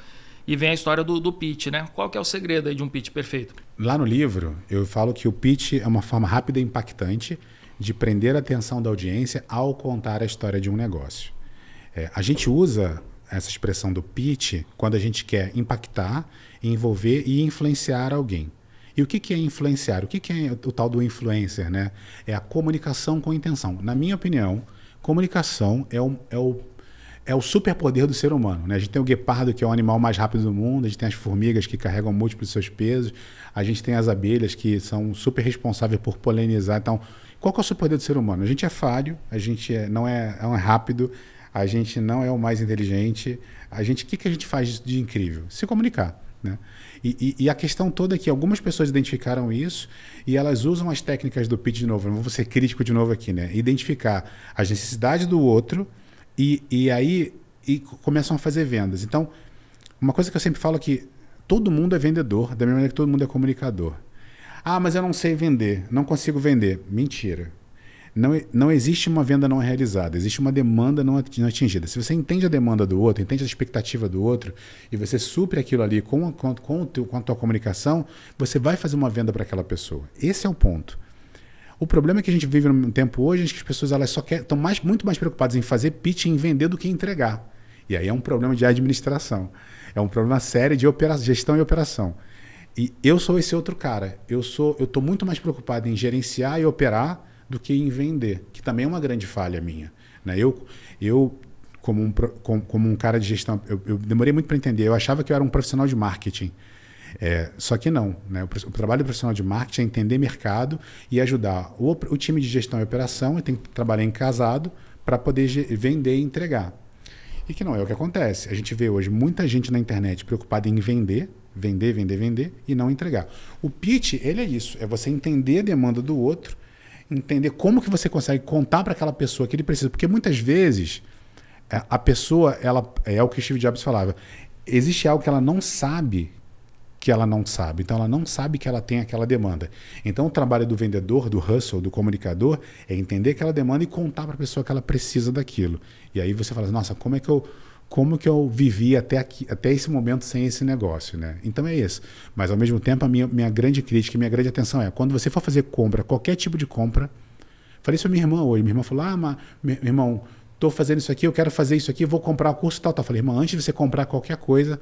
E vem a história do, do pitch, né? Qual que é o segredo aí de um pitch perfeito? Lá no livro, eu falo que o pitch é uma forma rápida e impactante de prender a atenção da audiência ao contar a história de um negócio. É, a gente usa essa expressão do pitch quando a gente quer impactar, envolver e influenciar alguém. E o que, que é influenciar? O que, que é o tal do influencer? Né? É a comunicação com intenção. Na minha opinião, comunicação é o, é o, é o superpoder do ser humano. Né? A gente tem o guepardo, que é o animal mais rápido do mundo, a gente tem as formigas que carregam múltiplos seus pesos, a gente tem as abelhas que são super responsáveis por polinizar. Então, qual que é o superpoder do ser humano? A gente é falho, a gente é, não é, é rápido, a gente não é o mais inteligente. A gente, o que, que a gente faz de incrível? Se comunicar. Né? E, e, e, a questão toda é que algumas pessoas identificaram isso e elas usam as técnicas do PIT de novo. Vou ser crítico de novo aqui, né? Identificar as necessidades do outro e, e aí e começam a fazer vendas. Então, uma coisa que eu sempre falo é que todo mundo é vendedor, da mesma maneira que todo mundo é comunicador. Ah, mas eu não sei vender, não consigo vender. Mentira. Não, não existe uma venda não realizada, existe uma demanda não atingida. Se você entende a demanda do outro, entende a expectativa do outro, e você supre aquilo ali com, com, com, teu, com a tua comunicação, você vai fazer uma venda para aquela pessoa. Esse é o ponto. O problema é que a gente vive num tempo hoje em que as pessoas elas só estão mais, muito mais preocupadas em fazer pitch e em vender do que em entregar. E aí é um problema de administração. É um problema sério de gestão e operação. E eu sou esse outro cara. Eu sou, eu estou muito mais preocupado em gerenciar e operar do que em vender, que também é uma grande falha minha. Né? Eu, eu como, um, como, como um cara de gestão, eu, eu demorei muito para entender. Eu achava que eu era um profissional de marketing. É, só que não. Né? O, o, trabalho do profissional de marketing é entender mercado e ajudar o, o time de gestão e operação. Eu tenho que trabalhar em casado para poder vender e entregar. E que não é o que acontece. A gente vê hoje muita gente na internet preocupada em vender, vender, vender, vender e não entregar. O pitch, ele é isso. É você entender a demanda do outro entender como que você consegue contar para aquela pessoa que ele precisa. Porque muitas vezes é, a pessoa, ela é, é o que Steve Jobs falava, existe algo que ela não sabe que ela não sabe. Então ela não sabe que ela tem aquela demanda. Então o trabalho do vendedor, do hustle, do comunicador é entender aquela demanda e contar para a pessoa que ela precisa daquilo. E aí você fala, assim, nossa, como é que eu como que eu vivi até, aqui, até esse momento sem esse negócio, né? Então é isso. Mas ao mesmo tempo, a minha, minha grande crítica e minha grande atenção é quando você for fazer compra, qualquer tipo de compra. Falei isso pra minha irmã hoje. Minha irmã falou: Ah, mas, meu irmão, estou fazendo isso aqui, eu quero fazer isso aqui, vou comprar o curso tal, tal. Falei, irmã, antes de você comprar qualquer coisa,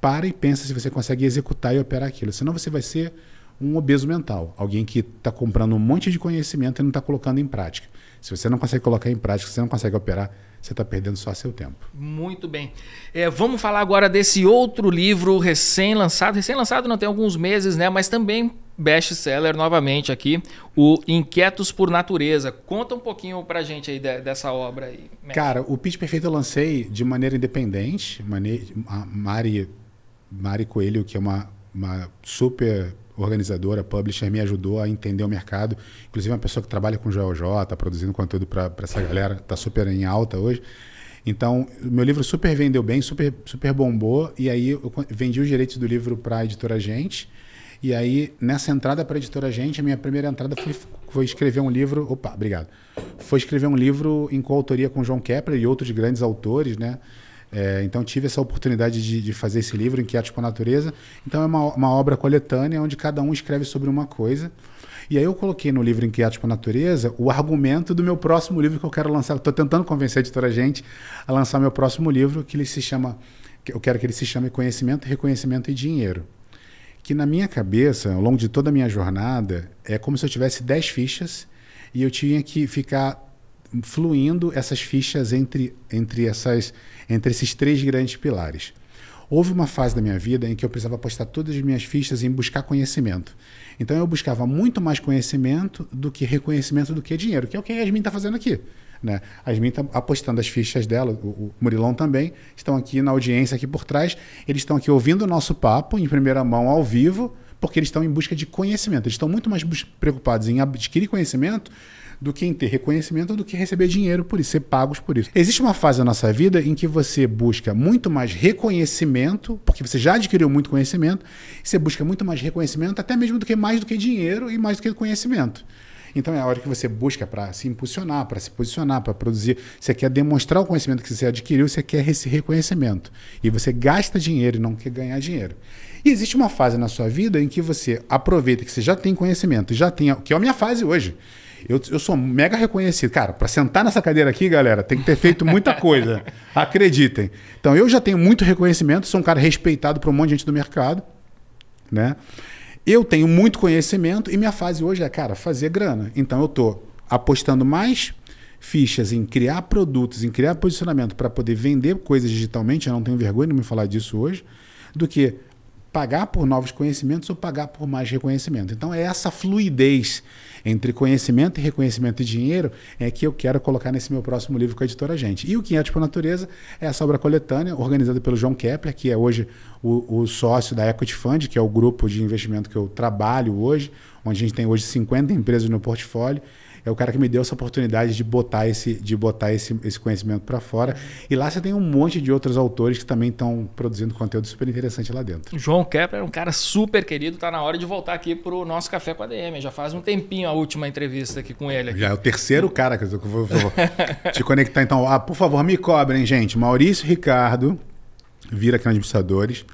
para e pensa se você consegue executar e operar aquilo. Senão você vai ser um obeso mental, alguém que está comprando um monte de conhecimento e não está colocando em prática. Se você não consegue colocar em prática, se você não consegue operar, você está perdendo só seu tempo. Muito bem. É, vamos falar agora desse outro livro recém-lançado. Recém-lançado não tem alguns meses, né? Mas também best-seller novamente aqui, o Inquietos por Natureza. Conta um pouquinho a gente aí de, dessa obra aí. Cara, o Pitch Perfeito eu lancei de maneira independente. Mane... A Mari, Mari Coelho, que é uma, uma super organizadora, publisher, me ajudou a entender o mercado. Inclusive, é uma pessoa que trabalha com Joel J, tá produzindo conteúdo para essa galera, tá super em alta hoje. Então, meu livro super vendeu bem, super, super bombou, e aí eu vendi os direitos do livro para a editora Gente. E aí, nessa entrada para a editora Gente, a minha primeira entrada foi, foi, escrever um livro. Opa, obrigado. Foi escrever um livro em coautoria com João Kepler e outros grandes autores, né? É, então tive essa oportunidade de, de, fazer esse livro, Inquietos com a Natureza. Então é uma, uma obra coletânea onde cada um escreve sobre uma coisa. E aí eu coloquei no livro Inquietos com a Natureza o argumento do meu próximo livro que eu quero lançar. Estou tentando convencer a editora Gente a lançar meu próximo livro, que ele se chama. Eu quero que ele se chame Conhecimento, Reconhecimento e Dinheiro. Que na minha cabeça, ao longo de toda a minha jornada, é como se eu tivesse 10 fichas e eu tinha que ficar fluindo essas fichas entre, entre, essas, entre esses três grandes pilares. Houve uma fase da minha vida em que eu precisava apostar todas as minhas fichas em buscar conhecimento. Então eu buscava muito mais conhecimento do que reconhecimento do que dinheiro, que é o que a Yasmin está fazendo aqui. Né? A Yasmin está apostando as fichas dela, o Murilão também, estão aqui na audiência aqui por trás. Eles estão aqui ouvindo o nosso papo em primeira mão ao vivo, porque eles estão em busca de conhecimento. Eles estão muito mais preocupados em adquirir conhecimento do que em ter reconhecimento, do que receber dinheiro por isso, ser pagos por isso. Existe uma fase na nossa vida em que você busca muito mais reconhecimento, porque você já adquiriu muito conhecimento, você busca muito mais reconhecimento, até mesmo do que mais do que dinheiro e mais do que conhecimento. Então é a hora que você busca para se impulsionar, para se posicionar, para produzir. Você quer demonstrar o conhecimento que você adquiriu, você quer esse reconhecimento. E você gasta dinheiro e não quer ganhar dinheiro. E existe uma fase na sua vida em que você aproveita que você já tem conhecimento, já tem, que é a minha fase hoje. Eu, eu sou mega reconhecido. Cara, para sentar nessa cadeira aqui, galera, tem que ter feito muita coisa. acreditem. Então, eu já tenho muito reconhecimento, sou um cara respeitado por um monte de gente do mercado. Né? Eu tenho muito conhecimento e minha fase hoje é, cara, fazer grana. Então, eu estou apostando mais fichas em criar produtos, em criar posicionamento para poder vender coisas digitalmente, eu não tenho vergonha de me falar disso hoje, do que pagar por novos conhecimentos ou pagar por mais reconhecimento. Então é essa fluidez entre conhecimento e reconhecimento e dinheiro é que eu quero colocar nesse meu próximo livro com a editora Gente. E o 500 é por tipo Natureza é essa obra coletânea organizada pelo João Kepler, que é hoje o, o sócio da Equity Fund, que é o grupo de investimento que eu trabalho hoje, onde a gente tem hoje 50 empresas no portfólio é o cara que me deu essa oportunidade de botar esse, de botar esse, esse conhecimento para fora. E lá você tem um monte de outros autores que também estão produzindo conteúdo super interessante lá dentro. João Kepler é um cara super querido, tá na hora de voltar aqui pro nosso Café com a DM. Já faz um tempinho a última entrevista aqui com ele. Aqui. Já é o terceiro cara que eu vou, vou te conectar. Então, ah, por favor, me cobrem, gente. Maurício Ricardo, vira aqui nos administradores.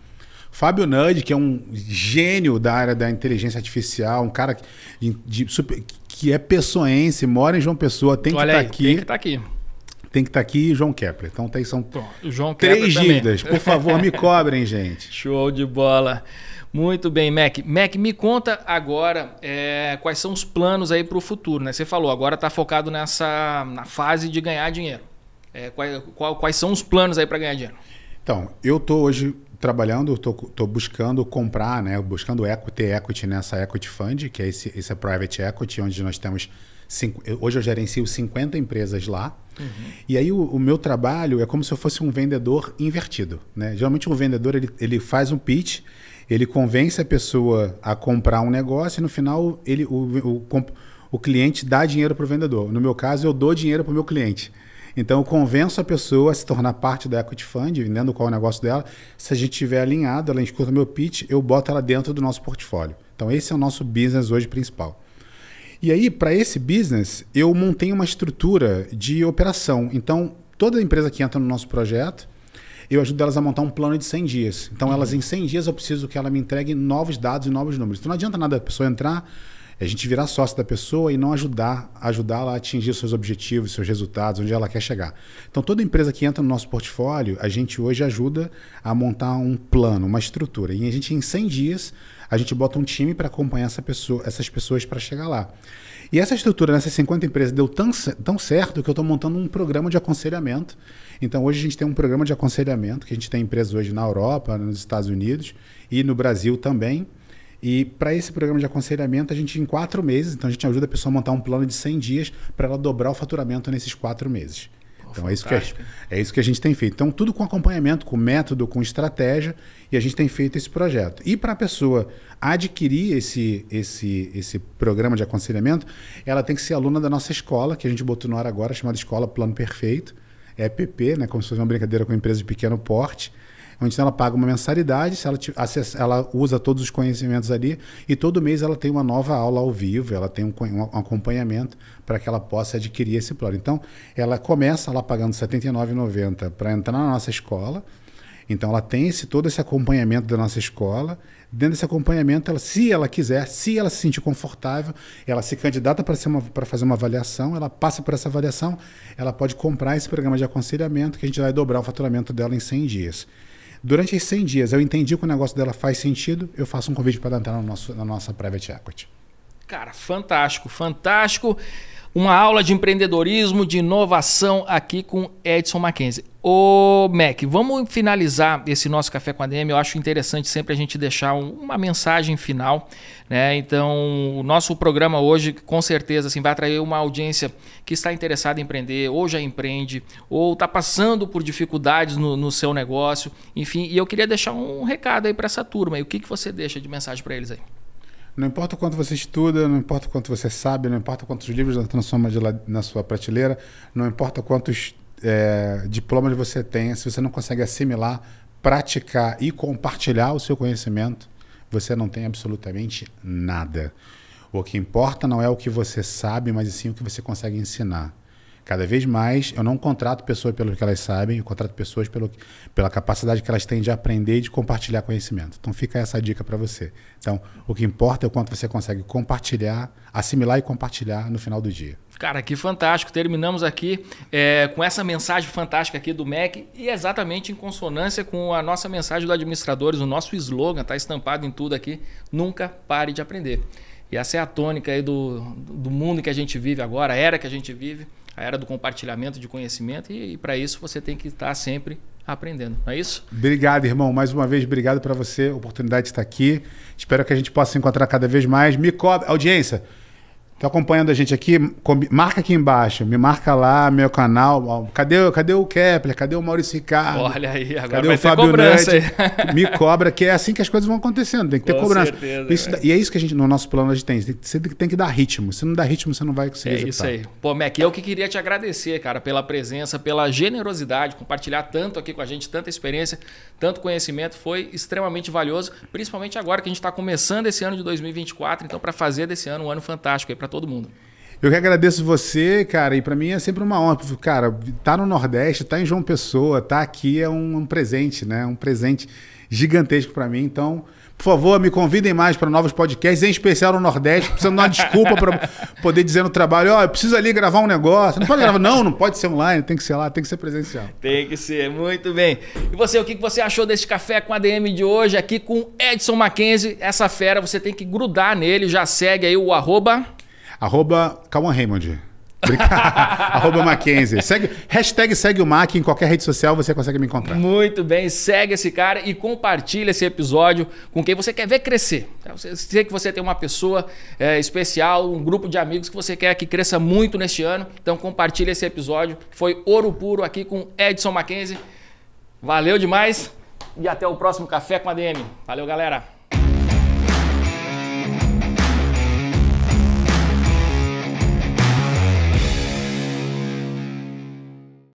Fábio Nudge que é um gênio da área da inteligência artificial, um cara de, de super, que é pessoense, mora em João Pessoa, tem Olha tá que estar tá aqui. Tem que estar tá aqui. Tem que estar tá aqui e João Kepler. Então tem tá são Pronto, João três dívidas. Por favor, me cobrem, gente. Show de bola. Muito bem, Mac. Mac, me conta agora é, quais são os planos aí para o futuro, né? Você falou, agora está focado nessa na fase de ganhar dinheiro. É, quais, qual, quais são os planos aí para ganhar dinheiro? Então, eu estou hoje trabalhando, estou buscando comprar, né? Buscando equity, ter equity nessa equity fund, que é esse, esse é private equity, onde nós temos cinco, hoje eu gerencio 50 empresas lá. Uhum. E aí o, o, meu trabalho é como se eu fosse um vendedor invertido, né? Geralmente um vendedor ele, ele faz um pitch, ele convence a pessoa a comprar um negócio e no final ele o, o, o cliente dá dinheiro para o vendedor. No meu caso eu dou dinheiro para o meu cliente. Então eu convenço a pessoa a se tornar parte da Equity Fund, entendendo qual é o negócio dela. Se a gente tiver alinhado, ela escuta meu pitch, eu boto ela dentro do nosso portfólio. Então esse é o nosso business hoje principal. E aí, para esse business, eu montei uma estrutura de operação. Então, toda empresa que entra no nosso projeto, eu ajudo elas a montar um plano de 100 dias. Então, uhum. elas em 100 dias eu preciso que ela me entregue novos dados e novos números. Então, não adianta nada a pessoa entrar, é a gente virar sócio da pessoa e não ajudar, ajudá-la a atingir seus objetivos, seus resultados, onde ela quer chegar. Então, toda empresa que entra no nosso portfólio, a gente hoje ajuda a montar um plano, uma estrutura. E a gente, em 100 dias, a gente bota um time para acompanhar essa pessoa, essas pessoas para chegar lá. E essa estrutura nessas 50 empresas deu tão, tão certo que eu estou montando um programa de aconselhamento. Então, hoje a gente tem um programa de aconselhamento, que a gente tem empresas hoje na Europa, nos Estados Unidos e no Brasil também. E para esse programa de aconselhamento, a gente, em quatro meses, então a gente ajuda a pessoa a montar um plano de 100 dias para ela dobrar o faturamento nesses quatro meses. então é isso, que a, é isso que a gente tem feito. Então, tudo com acompanhamento, com método, com estratégia, e a gente tem feito esse projeto. E para a pessoa adquirir esse, esse, esse programa de aconselhamento, ela tem que ser aluna da nossa escola, que a gente botou no ar agora, chamada Escola Plano Perfeito. É PP, né, como se fosse uma brincadeira com empresa de pequeno porte. Onde ela paga uma mensalidade, se ela, acessa, ela usa todos os conhecimentos ali e todo mês ela tem uma nova aula ao vivo, ela tem um, um acompanhamento para que ela possa adquirir esse plano. Então, ela começa lá pagando R$ 79,90 para entrar na nossa escola. Então, ela tem esse, todo esse acompanhamento da nossa escola. Dentro desse acompanhamento, ela, se ela quiser, se ela se sentir confortável, ela se candidata para fazer uma avaliação, ela passa por essa avaliação, ela pode comprar esse programa de aconselhamento que a gente vai dobrar o faturamento dela em 100 dias. Durante esses 100 dias, eu entendi que o negócio dela faz sentido, eu faço um convite para ela entrar no nosso, na nossa private equity. Cara, fantástico, fantástico uma aula de empreendedorismo, de inovação aqui com Edson Mackenzie. Ô, Mac, vamos finalizar esse nosso Café com a DM. Eu acho interessante sempre a gente deixar uma mensagem final. Né? Então, o nosso programa hoje, com certeza, assim, vai atrair uma audiência que está interessada em empreender, ou já empreende, ou está passando por dificuldades no, no, seu negócio. Enfim, e eu queria deixar um recado aí para essa turma. E o que, que você deixa de mensagem para eles aí? Não importa o quanto você estuda, não importa o quanto você sabe, não importa quantos livros estão transforma na sua prateleira, não importa quantos é, diplomas você tenha, se você não consegue assimilar, praticar e compartilhar o seu conhecimento, você não tem absolutamente nada. O que importa não é o que você sabe, mas sim o que você consegue ensinar. Cada vez mais, eu não contrato pessoas pelo que elas sabem, eu contrato pessoas pelo, pela capacidade que elas têm de aprender e de compartilhar conhecimento. Então fica essa dica para você. Então, o que importa é o quanto você consegue compartilhar, assimilar e compartilhar no final do dia. Cara, que fantástico. Terminamos aqui é, com essa mensagem fantástica aqui do MEC e é exatamente em consonância com a nossa mensagem do Administradores, o nosso slogan está estampado em tudo aqui, nunca pare de aprender. E essa é a tônica aí do, do mundo que a gente vive agora, a era que a gente vive a era do compartilhamento de conhecimento e, e para isso você tem que estar tá sempre aprendendo, não é isso? Obrigado, irmão. Mais uma vez, obrigado para você, oportunidade de estar aqui. Espero que a gente possa se encontrar cada vez mais. Me cobre, audiência. Tá acompanhando a gente aqui? Marca aqui embaixo, me marca lá, meu canal. Cadê, cadê o Kepler? Cadê o Maurício Ricardo? Olha aí, agora cadê vai o Fábio cobrança Me cobra, que é assim que as coisas vão acontecendo. Tem que ter Com cobrança. Certeza, isso, e é isso que a gente, no nosso plano, a gente tem. Você tem que dar ritmo. Se não dá ritmo, você não vai conseguir. É executar. isso aí. Pô, Mac, eu que queria te agradecer, cara, pela presença, pela generosidade, compartilhar tanto aqui com a gente, tanta experiência, tanto conhecimento. Foi extremamente valioso, principalmente agora que a gente está começando esse ano de 2024. Então, para fazer desse ano um ano fantástico aí para todo mundo. Eu que agradeço você, cara, e para mim é sempre uma honra. Cara, tá no Nordeste, tá em João Pessoa, tá aqui é um, um presente, né? Um presente gigantesco para mim. Então, por favor, me convidem mais para novos podcasts, em especial no Nordeste, precisando dar uma desculpa para poder dizer no trabalho, ó, oh, eu preciso ali gravar um negócio. Não pode gravar, não, não pode ser online, tem que ser lá, tem que ser presencial. Tem que ser, muito bem. E você, o que você achou desse café com a DM de hoje aqui com Edson Mackenzie? Essa fera, você tem que grudar nele, já segue aí o arroba... Arroba Calma Raymond. Arroba Mackenzie. Segue, hashtag segue o Mac em qualquer rede social você consegue me encontrar. Muito bem, segue esse cara e compartilha esse episódio com quem você quer ver crescer. É, você sei que você tem uma pessoa é, especial, um grupo de amigos que você quer que cresça muito neste ano. Então compartilha esse episódio. Foi ouro puro aqui com Edson Mackenzie. Valeu demais e até o próximo Café com a DM. Valeu, galera!